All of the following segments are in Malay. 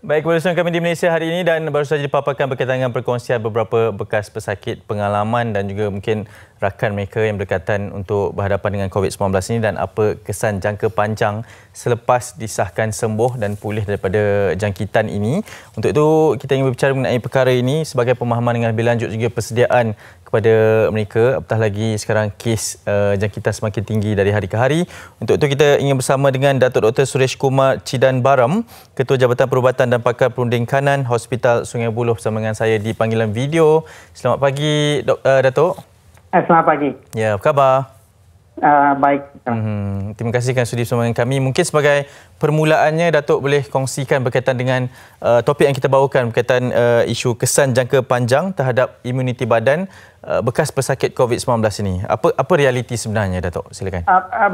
Baik, kebelasan kami di Malaysia hari ini dan baru saja dipaparkan berkaitan dengan perkongsian beberapa bekas pesakit pengalaman dan juga mungkin rakan mereka yang berdekatan untuk berhadapan dengan COVID-19 ini dan apa kesan jangka panjang selepas disahkan sembuh dan pulih daripada jangkitan ini. Untuk itu, kita ingin berbicara mengenai perkara ini sebagai pemahaman dengan lebih lanjut juga persediaan kepada mereka apatah lagi sekarang kes uh, jangkitan semakin tinggi dari hari ke hari. Untuk itu kita ingin bersama dengan Datuk Dr. Suresh Kumar Cidan Baram, Ketua Jabatan Perubatan dan Pakar Perunding Kanan Hospital Sungai Buloh bersama dengan saya di panggilan video. Selamat pagi Dok, uh, Datuk. Eh, selamat pagi. Ya, apa khabar? Ah, baik. Hmm, terima kasih kan sudi bersama dengan kami. Mungkin sebagai permulaannya Datuk boleh kongsikan berkaitan dengan uh, topik yang kita bawakan berkaitan uh, isu kesan jangka panjang terhadap imuniti badan uh, bekas pesakit COVID-19 ini. Apa apa realiti sebenarnya Datuk? Silakan. Uh, uh,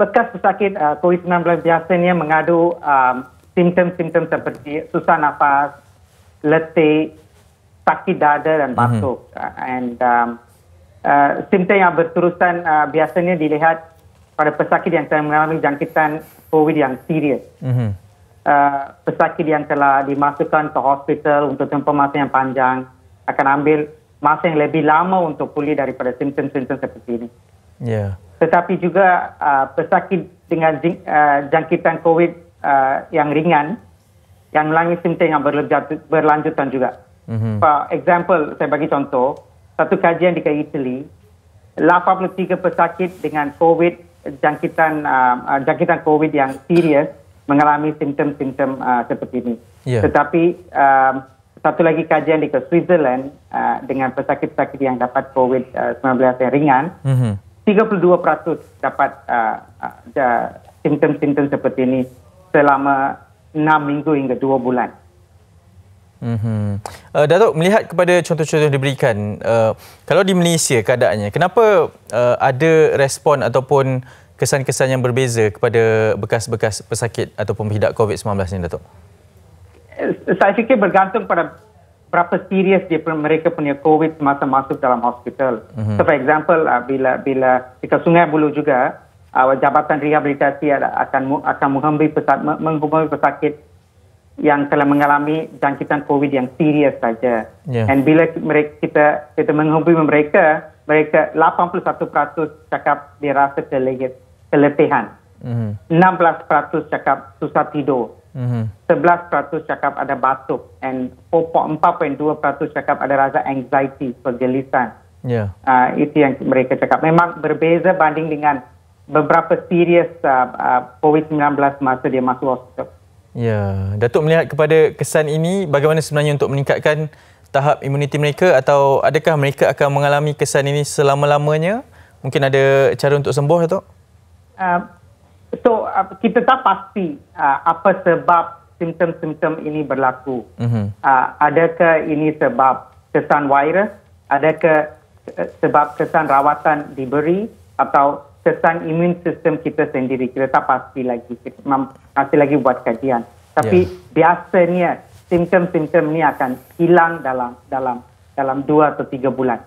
bekas pesakit uh, COVID-19 biasanya mengadu uh, simptom-simptom seperti susah nafas, letih, sakit dada dan batuk mm-hmm. and um, uh, simptom yang berterusan uh, biasanya dilihat pada pesakit yang telah mengalami jangkitan COVID yang serius. Mm-hmm. Uh, pesakit yang telah dimasukkan ke hospital untuk tempoh masa yang panjang akan ambil masa yang lebih lama untuk pulih daripada simptom-simptom seperti ini. Yeah. Tetapi juga uh, pesakit dengan uh, jangkitan COVID uh, yang ringan yang melangis simptom yang berlanjutan juga. Mm-hmm. For example, saya bagi contoh, satu kajian di dekat Italy 83 pesakit dengan COVID jangkitan um, uh, jangkitan COVID yang serius mengalami simptom-simptom uh, seperti ini. Yeah. Tetapi um, satu lagi kajian di Switzerland uh, dengan pesakit-pesakit yang dapat COVID-19 uh, yang ringan, mm-hmm. 32% dapat uh, uh, simptom-simptom seperti ini selama 6 minggu hingga 2 bulan mm Uh, Datuk melihat kepada contoh-contoh diberikan, uh, kalau di Malaysia keadaannya, kenapa uh, ada respon ataupun kesan-kesan yang berbeza kepada bekas-bekas pesakit ataupun pembidak COVID-19 ini Datuk? Saya fikir bergantung pada berapa serius dia mereka punya COVID semasa masuk dalam hospital. Mm-hmm. So for example, uh, bila bila dekat Sungai Bulu juga, uh, jabatan rehabilitasi akan akan menghubungi pesakit, menghubungi pesakit yang telah mengalami jangkitan COVID yang serius saja. Yeah. And bila mereka, kita kita menghubungi mereka, mereka 81% cakap dia rasa kelegit, keletihan. Mm -hmm. 16% cakap susah tidur. Mm -hmm. 11% cakap ada batuk. And 4.2% cakap ada rasa anxiety, pergelisan. Yeah. Ya. Uh, itu yang mereka cakap. Memang berbeza banding dengan beberapa serius uh, ah, uh, ah, COVID-19 masa dia masuk hospital. Ya, Datuk melihat kepada kesan ini bagaimana sebenarnya untuk meningkatkan tahap imuniti mereka atau adakah mereka akan mengalami kesan ini selama-lamanya? Mungkin ada cara untuk sembuh Datuk? Uh, so, uh, kita tak pasti uh, apa sebab simptom-simptom ini berlaku. Uh-huh. Uh, adakah ini sebab kesan virus? Adakah uh, sebab kesan rawatan diberi atau tentang imun sistem kita sendiri kita tak pasti lagi kita masih lagi buat kajian tapi yeah. biasanya simptom-simptom ni akan hilang dalam dalam dalam dua atau tiga bulan.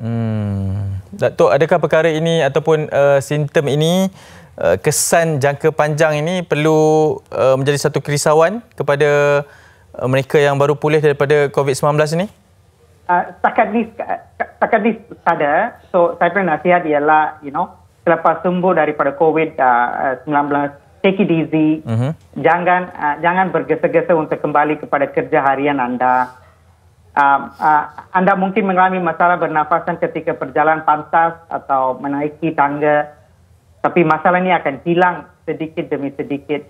Hmm. Datuk, adakah perkara ini ataupun uh, simptom ini uh, kesan jangka panjang ini perlu uh, menjadi satu kerisauan kepada uh, mereka yang baru pulih daripada COVID-19 ini? Uh, takat ni takat ni ada. So saya pernah nasihat ialah you know selepas sembuh daripada COVID-19 uh, uh, take it easy mm-hmm. jangan uh, jangan bergesa-gesa untuk kembali kepada kerja harian anda uh, uh, anda mungkin mengalami masalah bernafasan ketika perjalanan pantas atau menaiki tangga tapi masalah ini akan hilang sedikit demi sedikit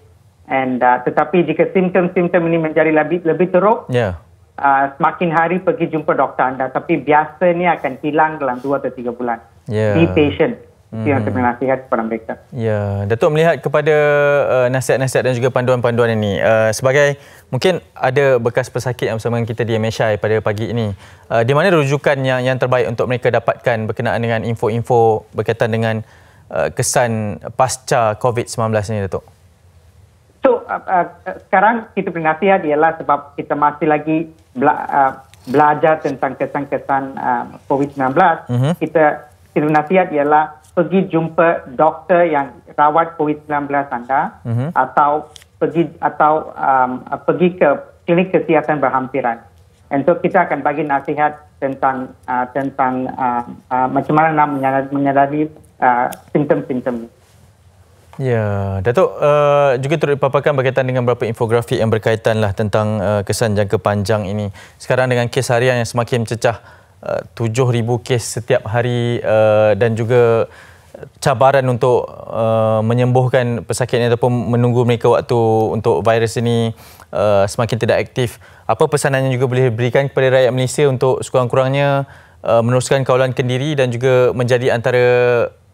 and uh, tetapi jika simptom-simptom ini menjadi lebih lebih teruk yeah. Uh, semakin hari pergi jumpa doktor anda tapi biasa ni akan hilang dalam 2 atau 3 bulan. Yeah. Be patient. Ya, hmm. terima nasihat kepada mereka. Ya, Datuk melihat kepada uh, nasihat-nasihat dan juga panduan-panduan ini uh, sebagai mungkin ada bekas pesakit yang bersama kita di MSI pada pagi ini. Uh, di mana rujukan yang yang terbaik untuk mereka dapatkan berkenaan dengan info-info berkaitan dengan uh, kesan pasca COVID-19 ini Datuk? So, uh, uh, sekarang kita bernasihat ialah sebab kita masih lagi bela- uh, belajar tentang kesan-kesan uh, COVID-19. Uh-huh. Mhm. Kita kita nasihat ialah pergi jumpa doktor yang rawat COVID-19 anda mm-hmm. atau pergi atau um, pergi ke klinik kesihatan berhampiran. And so kita akan bagi nasihat tentang uh, tentang uh, uh, macam mana nak menyadari, menyadari uh, simptom-simptom Ya, Datuk uh, juga turut dipaparkan berkaitan dengan beberapa infografik yang berkaitan lah tentang uh, kesan jangka panjang ini. Sekarang dengan kes harian yang semakin cecah uh, 7000 kes setiap hari uh, dan juga cabaran untuk uh, menyembuhkan pesakit ini ataupun menunggu mereka waktu untuk virus ini uh, semakin tidak aktif. Apa pesanan yang juga boleh diberikan kepada rakyat Malaysia untuk sekurang-kurangnya uh, meneruskan kawalan kendiri dan juga menjadi antara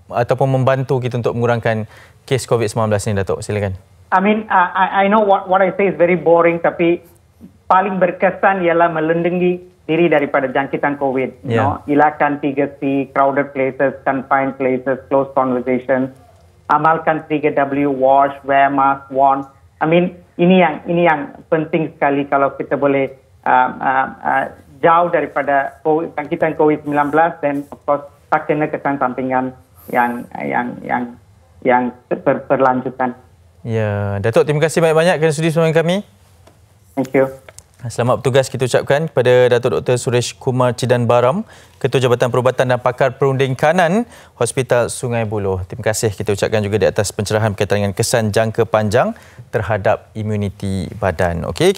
ataupun membantu kita untuk mengurangkan kes COVID-19 ini Datuk. Silakan. I mean uh, I, I know what what I say is very boring tapi paling berkesan ialah melindungi diri daripada jangkitan COVID. Yeah. You know, ilakan 3C, crowded places, confined places, close conversation, Amalkan 3W, wash, wear mask, warn. I mean, ini yang ini yang penting sekali kalau kita boleh uh, uh, uh, jauh daripada COVID, jangkitan COVID-19 dan of course tak kena kesan sampingan yang yang yang yang berlanjutan. Ya, yeah. Datuk terima kasih banyak-banyak kerana sudi semua kami. Thank you. Selamat bertugas kita ucapkan kepada Datuk Dr. Suresh Kumar Cidan Baram, Ketua Jabatan Perubatan dan Pakar Perunding Kanan Hospital Sungai Buloh. Terima kasih kita ucapkan juga di atas pencerahan berkaitan dengan kesan jangka panjang terhadap imuniti badan. Okay.